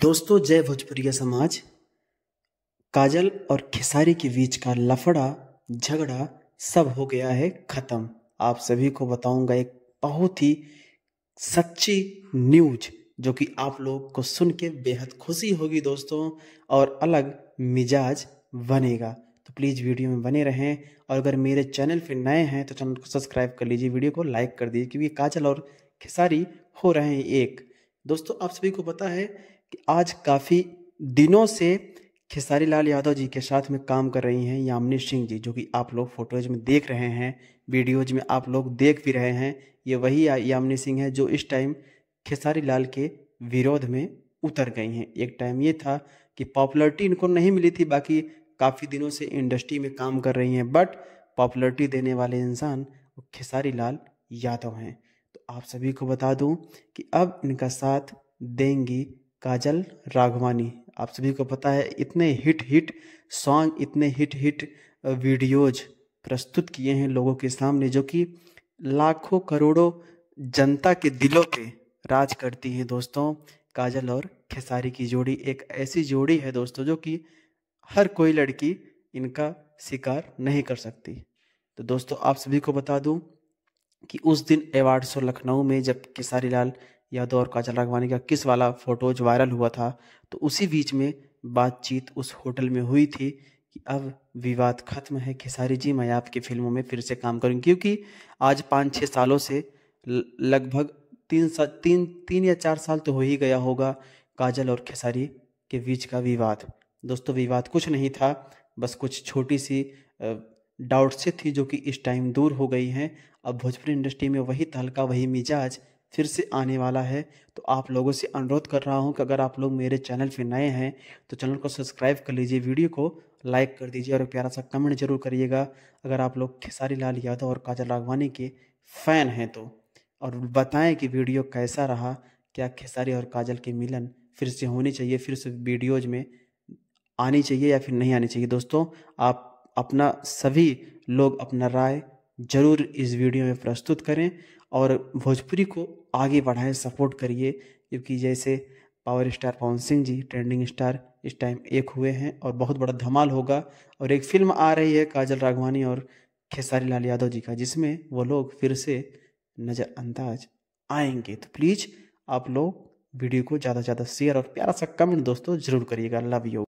दोस्तों जय भोजपुरिया समाज काजल और खेसारी के बीच का लफड़ा झगड़ा सब हो गया है ख़त्म आप सभी को बताऊंगा एक बहुत ही सच्ची न्यूज जो कि आप लोग को सुन के बेहद खुशी होगी दोस्तों और अलग मिजाज बनेगा तो प्लीज़ वीडियो में बने रहें और अगर मेरे चैनल पर नए हैं तो चैनल को सब्सक्राइब कर लीजिए वीडियो को लाइक कर दीजिए क्योंकि काजल और खेसारी हो रहे हैं एक दोस्तों आप सभी को पता है आज काफ़ी दिनों से खेसारी लाल यादव जी के साथ में काम कर रही हैं यामिनी सिंह जी जो कि आप लोग फोटोज में देख रहे हैं वीडियोज में आप लोग देख भी रहे हैं ये वही यामिनी सिंह है जो इस टाइम खेसारी लाल के विरोध में उतर गई हैं एक टाइम ये था कि पॉपुलरिटी इनको नहीं मिली थी बाकी काफ़ी दिनों से इंडस्ट्री में काम कर रही हैं बट पॉपुलरिटी देने वाले इंसान वो खेसारी लाल यादव हैं तो आप सभी को बता दूं कि अब इनका साथ देंगी काजल राघवानी आप सभी को पता है इतने हिट हिट सॉन्ग इतने हिट हिट वीडियोज प्रस्तुत किए हैं लोगों के सामने जो कि लाखों करोड़ों जनता के दिलों पे राज करती हैं दोस्तों काजल और खेसारी की जोड़ी एक ऐसी जोड़ी है दोस्तों जो कि हर कोई लड़की इनका शिकार नहीं कर सकती तो दोस्तों आप सभी को बता दूं कि उस दिन अवार्ड शो लखनऊ में जब खेसारी लाल यादव तो और काजल राघवानी का किस वाला फोटोज वायरल हुआ था तो उसी बीच में बातचीत उस होटल में हुई थी कि अब विवाद खत्म है खेसारी जी मैं आपकी फिल्मों में फिर से काम करूँगी क्योंकि आज पाँच छः सालों से लगभग तीन सा तीन तीन या चार साल तो हो ही गया होगा काजल और खेसारी के बीच का विवाद दोस्तों विवाद कुछ नहीं था बस कुछ छोटी सी डाउट से थी जो कि इस टाइम दूर हो गई हैं अब भोजपुरी इंडस्ट्री में वही तहलका वही मिजाज फिर से आने वाला है तो आप लोगों से अनुरोध कर रहा हूँ कि अगर आप लोग मेरे चैनल पर नए हैं तो चैनल को सब्सक्राइब कर लीजिए वीडियो को लाइक कर दीजिए और प्यारा सा कमेंट जरूर करिएगा अगर आप लोग खेसारी लाल यादव और काजल राघवानी के फ़ैन हैं तो और बताएं कि वीडियो कैसा रहा क्या खेसारी और काजल के मिलन फिर से होनी चाहिए फिर से वीडियोज में आनी चाहिए या फिर नहीं आनी चाहिए दोस्तों आप अपना सभी लोग अपना राय ज़रूर इस वीडियो में प्रस्तुत करें और भोजपुरी को आगे बढ़ाएं सपोर्ट करिए क्योंकि जैसे power star Pawan Singh ji trending star इस टाइम एक हुए हैं और बहुत बड़ा धमाल होगा और एक फिल्म आ रही है काजल राघवानी और खेसारी लाल यादव जी का जिसमें वो लोग फिर से नज़रअंदाज आएंगे तो प्लीज़ आप लोग वीडियो को ज़्यादा से ज़्यादा शेयर और प्यारा सा कमेंट दोस्तों ज़रूर करिएगा लव यू